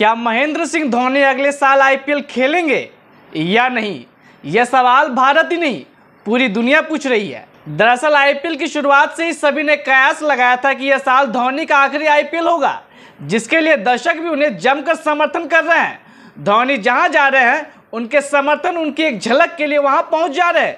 क्या महेंद्र सिंह धोनी अगले साल आईपीएल खेलेंगे या नहीं यह सवाल भारत ही नहीं पूरी दुनिया पूछ रही है दरअसल आईपीएल की शुरुआत से ही सभी ने कयास लगाया था कि यह साल धोनी का आखिरी आईपीएल होगा जिसके लिए दर्शक भी उन्हें जमकर समर्थन कर रहे हैं धोनी जहां जा रहे हैं उनके समर्थन उनकी एक झलक के लिए वहां पहुंच जा रहे हैं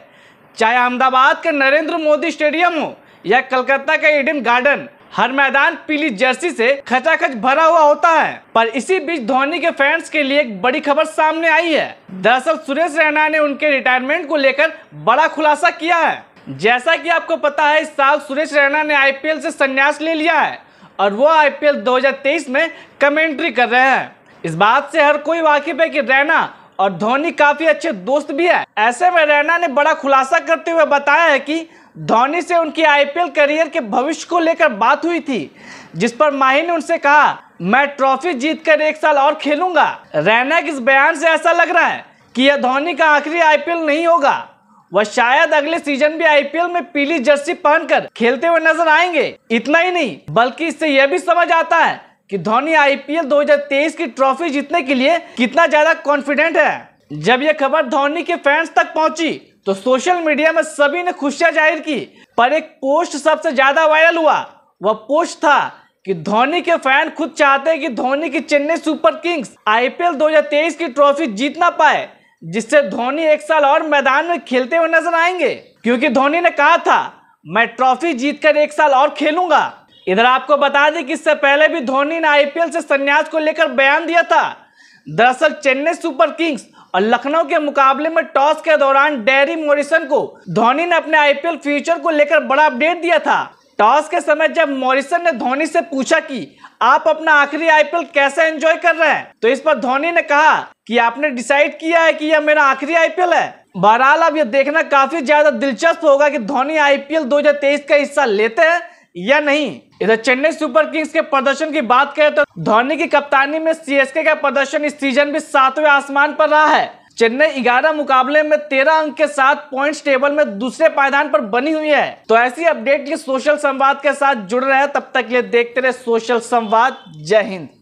चाहे अहमदाबाद के नरेंद्र मोदी स्टेडियम हो या कलकत्ता का ईडन गार्डन हर मैदान पीली जर्सी से खचाखच भरा हुआ होता है पर इसी बीच धोनी के फैंस के लिए एक बड़ी खबर सामने आई है दरअसल सुरेश रैना ने उनके रिटायरमेंट को लेकर बड़ा खुलासा किया है जैसा कि आपको पता है इस साल सुरेश रैना ने आईपीएल से संन्यास ले लिया है और वो आईपीएल 2023 में कमेंट्री कर रहे हैं इस बात से हर कोई वाकिफ है कि रैना और धोनी काफी अच्छे दोस्त भी है ऐसे में रैना ने बड़ा खुलासा करते हुए बताया है कि धोनी से उनकी आईपीएल करियर के भविष्य को लेकर बात हुई थी जिस पर माही ने उनसे कहा मैं ट्रॉफी जीतकर एक साल और खेलूंगा रैना के इस बयान से ऐसा लग रहा है कि यह धोनी का आखिरी आईपीएल नहीं होगा वह शायद अगले सीजन भी आईपीएल में पीली जर्सी पहनकर खेलते हुए नजर आएंगे इतना ही नहीं बल्कि इससे यह भी समझ आता है कि धोनी आईपीएल 2023 की ट्रॉफी जीतने के लिए कितना ज्यादा कॉन्फिडेंट है जब यह खबर धोनी के फैंस तक पहुंची तो सोशल मीडिया में सभी ने खुशियां जाहिर की पर एक पोस्ट सबसे ज्यादा वायरल हुआ वह पोस्ट था कि धोनी के फैन खुद चाहते हैं कि धोनी की चेन्नई सुपर किंग्स आईपीएल 2023 की ट्रॉफी जीत ना पाए जिससे धोनी एक साल और मैदान में खेलते हुए नजर आएंगे क्योंकि धोनी ने कहा था मैं ट्रॉफी जीतकर एक साल और खेलूंगा इधर आपको बता दें कि इससे पहले भी धोनी ने आईपीएल से संन्यास को लेकर बयान दिया था दरअसल चेन्नई सुपर किंग्स और लखनऊ के मुकाबले में टॉस के दौरान डेरी मॉरिसन को धोनी ने अपने आईपीएल फ्यूचर को लेकर बड़ा अपडेट दिया था टॉस के समय जब मॉरिसन ने धोनी से पूछा कि आप अपना आखिरी आईपीएल कैसे एंजॉय कर रहे हैं तो इस पर धोनी ने कहा कि आपने डिसाइड किया है कि यह मेरा आखिरी आईपीएल है बहरहाल अब यह देखना काफी ज्यादा दिलचस्प होगा कि धोनी आईपीएल 2023 का हिस्सा लेते हैं या नहीं इधर चेन्नई सुपर किंग्स के प्रदर्शन की बात करें तो धोनी की कप्तानी में सीएसके का प्रदर्शन इस सीजन भी सातवें आसमान पर रहा है चेन्नई ग्यारह मुकाबले में तेरह अंक के साथ पॉइंट्स टेबल में दूसरे पायदान पर बनी हुई है तो ऐसी अपडेट के सोशल संवाद के साथ जुड़ रहे हैं तब तक ये देखते रहे सोशल संवाद जय हिंद